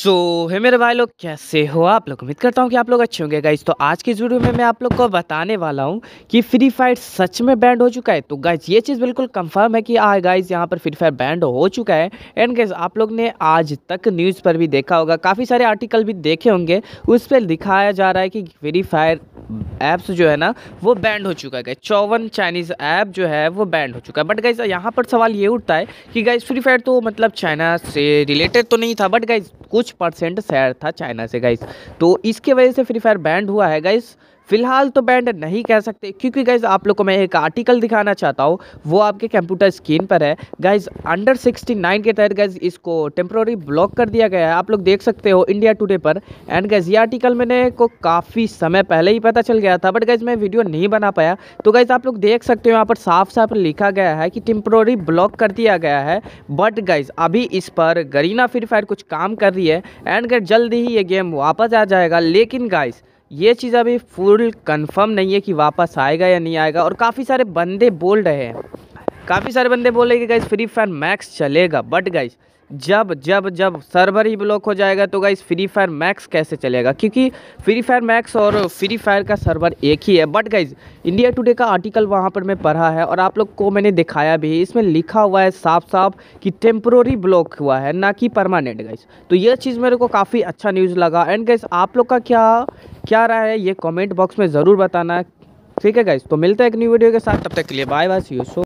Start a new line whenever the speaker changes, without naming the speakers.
सो so, है मेरे भाई लोग कैसे हो आप लोग उम्मीद करता हूँ कि आप लोग अच्छे होंगे गाइज तो आज की वीडियो में मैं आप लोग को बताने वाला हूँ कि फ्री फायर सच में बैंड हो चुका है तो गाइज ये चीज़ बिल्कुल कंफर्म है कि आ हाँ, गाइज यहाँ पर फ्री फायर बैंड हो चुका है एंड गाइज आप लोग ने आज तक न्यूज़ पर भी देखा होगा काफ़ी सारे आर्टिकल भी देखे होंगे उस पर दिखाया जा रहा है कि फ्री फायर ऐप्स जो है ना वो बैंड हो चुका है गाइज चौवन चाइनीज़ ऐप जो है वो बैंड हो चुका है बट गाइज यहाँ पर सवाल ये उठता है कि गाइज फ्री फायर तो मतलब चाइना से रिलेटेड तो नहीं था बट गाइज कुछ परसेंट शेयर था चाइना से गाइज तो इसके वजह से फ्री फायर बैंड हुआ है गाइज फिलहाल तो बैंड नहीं कह सकते क्योंकि गाइज आप लोग को मैं एक आर्टिकल दिखाना चाहता हूँ वो आपके कंप्यूटर स्क्रीन पर है गाइज अंडर 69 के तहत गाइज इसको टेम्प्रोरी ब्लॉक कर दिया गया है आप लोग देख सकते हो इंडिया टुडे पर एंड गाइज ये आर्टिकल मैंने को काफ़ी समय पहले ही पता चल गया गया था बट गाइज मैं वीडियो नहीं बना पाया तो गाइज आप लोग देख सकते हो यहाँ पर साफ साफ लिखा गया है कि टेम्प्रोरी ब्लॉक कर दिया गया है बट गाइज अभी इस पर गरीना फ्री फायर कुछ काम कर रही है एंड गाइज जल्द ही ये गेम वापस आ जाएगा लेकिन गाइज़ ये चीज़ अभी फुल कंफर्म नहीं है कि वापस आएगा या नहीं आएगा और काफ़ी सारे बंदे बोल रहे हैं काफ़ी सारे बंदे बोले कि गाइस फ्री फायर मैक्स चलेगा बट गाइस जब जब जब सर्वर ही ब्लॉक हो जाएगा तो गाइस फ्री फायर मैक्स कैसे चलेगा क्योंकि फ्री फायर मैक्स और फ्री फायर का सर्वर एक ही है बट गाइस इंडिया टुडे का आर्टिकल वहाँ पर मैं पढ़ा है और आप लोग को मैंने दिखाया भी इसमें लिखा हुआ है साफ साफ कि टेम्प्रोरी ब्लॉक हुआ है ना कि परमानेंट गाइस तो यह चीज़ मेरे को काफ़ी अच्छा न्यूज़ लगा एंड गाइस आप लोग का क्या क्या रहा है ये कॉमेंट बॉक्स में ज़रूर बताना ठीक है गाइस तो मिलता है एक न्यू वीडियो के साथ तब तक के लिए bye bye see you so